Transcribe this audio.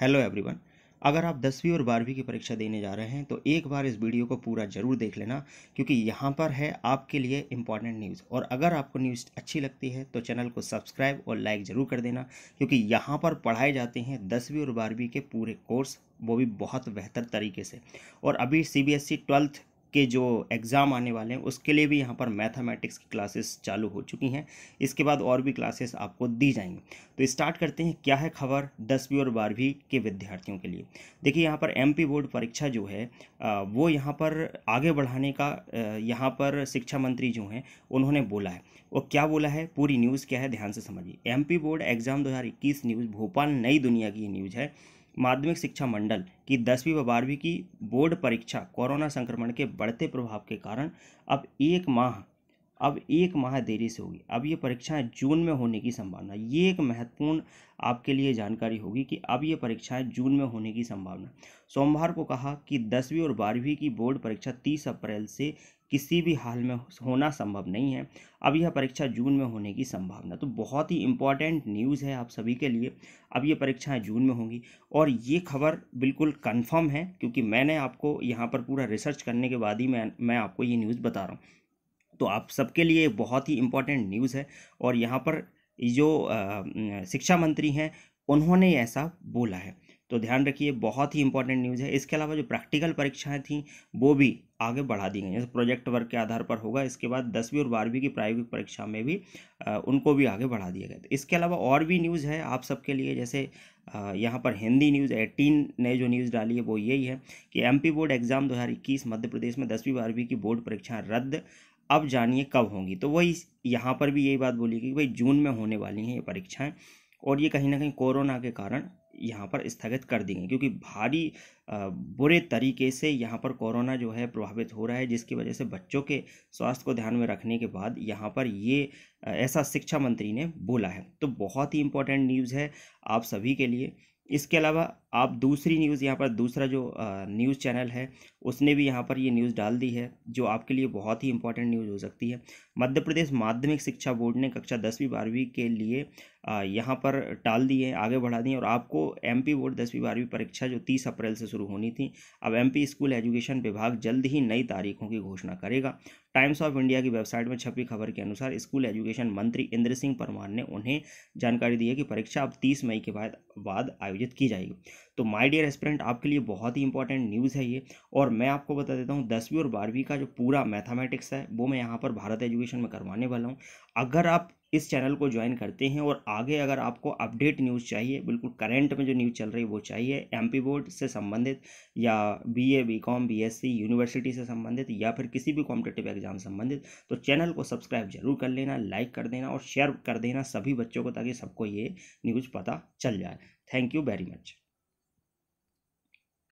hello everyone अगर आप दसवीं और बारहवीं की परीक्षा देने जा रहे हैं तो एक बार इस वीडियो को पूरा ज़रूर देख लेना क्योंकि यहाँ पर है आपके लिए इम्पॉर्टेंट न्यूज़ और अगर आपको न्यूज़ अच्छी लगती है तो चैनल को सब्सक्राइब और लाइक ज़रूर कर देना क्योंकि यहाँ पर पढ़ाए जाते हैं दसवीं और बारहवीं के पूरे कोर्स वो भी बहुत बेहतर तरीके से और अभी सी बी एस ट्वेल्थ के जो एग्ज़ाम आने वाले हैं उसके लिए भी यहाँ पर मैथमेटिक्स की क्लासेस चालू हो चुकी हैं इसके बाद और भी क्लासेस आपको दी जाएंगी तो स्टार्ट करते हैं क्या है खबर दसवीं और बारहवीं के विद्यार्थियों के लिए देखिए यहाँ पर एमपी बोर्ड परीक्षा जो है वो यहाँ पर आगे बढ़ाने का यहाँ पर शिक्षा मंत्री जो हैं उन्होंने बोला है वो क्या बोला है पूरी न्यूज़ क्या है ध्यान से समझिए एम बोर्ड एग्ज़ाम दो न्यूज़ भोपाल नई दुनिया की न्यूज़ है माध्यमिक शिक्षा मंडल की दसवीं व बारहवीं की बोर्ड परीक्षा कोरोना संक्रमण के बढ़ते प्रभाव के कारण अब एक माह अब एक माह देरी से होगी अब ये परीक्षाएं जून में होने की संभावना ये एक महत्वपूर्ण आपके लिए जानकारी होगी कि अब ये परीक्षाएं जून में होने की संभावना सोमवार को कहा कि दसवीं और बारहवीं की बोर्ड परीक्षा 30 अप्रैल से किसी भी हाल में होना संभव नहीं है अब यह परीक्षा जून में होने की संभावना तो बहुत ही इम्पॉर्टेंट न्यूज़ है आप सभी के लिए अब ये परीक्षाएं जून में होंगी और ये खबर बिल्कुल कंफर्म है क्योंकि मैंने आपको यहाँ पर पूरा रिसर्च करने के बाद ही मैं मैं आपको ये न्यूज़ बता रहा हूँ तो आप सबके लिए बहुत ही इम्पॉर्टेंट न्यूज़ है और यहाँ पर जो शिक्षा मंत्री हैं उन्होंने ऐसा बोला है तो ध्यान रखिए बहुत ही इंपॉर्टेंट न्यूज़ है इसके अलावा जो प्रैक्टिकल परीक्षाएं थीं वो भी आगे बढ़ा दी गई जैसे प्रोजेक्ट वर्क के आधार पर होगा इसके बाद दसवीं और बारहवीं की प्रायोगिक परीक्षा में भी आ, उनको भी आगे बढ़ा दिया गया इसके अलावा और भी न्यूज़ है आप सबके लिए जैसे यहाँ पर हिंदी न्यूज़ एटीन ने जो न्यूज़ डाली है वो यही है कि एम बोर्ड एग्ज़ाम दो मध्य प्रदेश में दसवीं बारहवीं की बोर्ड परीक्षाएँ रद्द अब जानिए कब होंगी तो वही यहाँ पर भी यही बात बोली गई कि भाई जून में होने वाली हैं ये परीक्षाएँ और ये कहीं ना कहीं कोरोना के कारण यहाँ पर स्थगित कर दी गई क्योंकि भारी बुरे तरीके से यहाँ पर कोरोना जो है प्रभावित हो रहा है जिसकी वजह से बच्चों के स्वास्थ्य को ध्यान में रखने के बाद यहाँ पर ये ऐसा शिक्षा मंत्री ने बोला है तो बहुत ही इम्पोर्टेंट न्यूज़ है आप सभी के लिए इसके अलावा आप दूसरी न्यूज़ यहाँ पर दूसरा जो न्यूज़ चैनल है उसने भी यहाँ पर ये न्यूज़ डाल दी है जो आपके लिए बहुत ही इंपॉर्टेंट न्यूज़ हो सकती है मध्य प्रदेश माध्यमिक शिक्षा बोर्ड ने कक्षा दसवीं बारहवीं के लिए यहाँ पर टाल दिए आगे बढ़ा दिए और आपको एमपी बोर्ड दसवीं बारहवीं परीक्षा जो तीस अप्रैल से शुरू होनी थी अब एमपी स्कूल एजुकेशन विभाग जल्द ही नई तारीखों की घोषणा करेगा टाइम्स ऑफ इंडिया की वेबसाइट में छपी खबर के अनुसार स्कूल एजुकेशन मंत्री इंद्र सिंह परमार ने उन्हें जानकारी दी है कि परीक्षा अब तीस मई के बाद बाद आयोजित की जाएगी तो माय डियर एस्पिरेंट आपके लिए बहुत ही इंपॉर्टेंट न्यूज़ है ये और मैं आपको बता देता हूँ दसवीं और बारहवीं का जो पूरा मैथमेटिक्स है वो मैं यहाँ पर भारत एजुकेशन में करवाने वाला हूँ अगर आप इस चैनल को ज्वाइन करते हैं और आगे अगर आपको अपडेट न्यूज़ चाहिए बिल्कुल करेंट में जो न्यूज़ चल रही है वो चाहिए एमपी बोर्ड से संबंधित या बीए बीकॉम बीएससी यूनिवर्सिटी से संबंधित या फिर किसी भी कॉम्पिटेटिव एग्जाम से संबंधित तो चैनल को सब्सक्राइब जरूर कर लेना लाइक कर देना और शेयर कर देना सभी बच्चों को ताकि सबको ये न्यूज़ पता चल जाए थैंक यू वेरी मच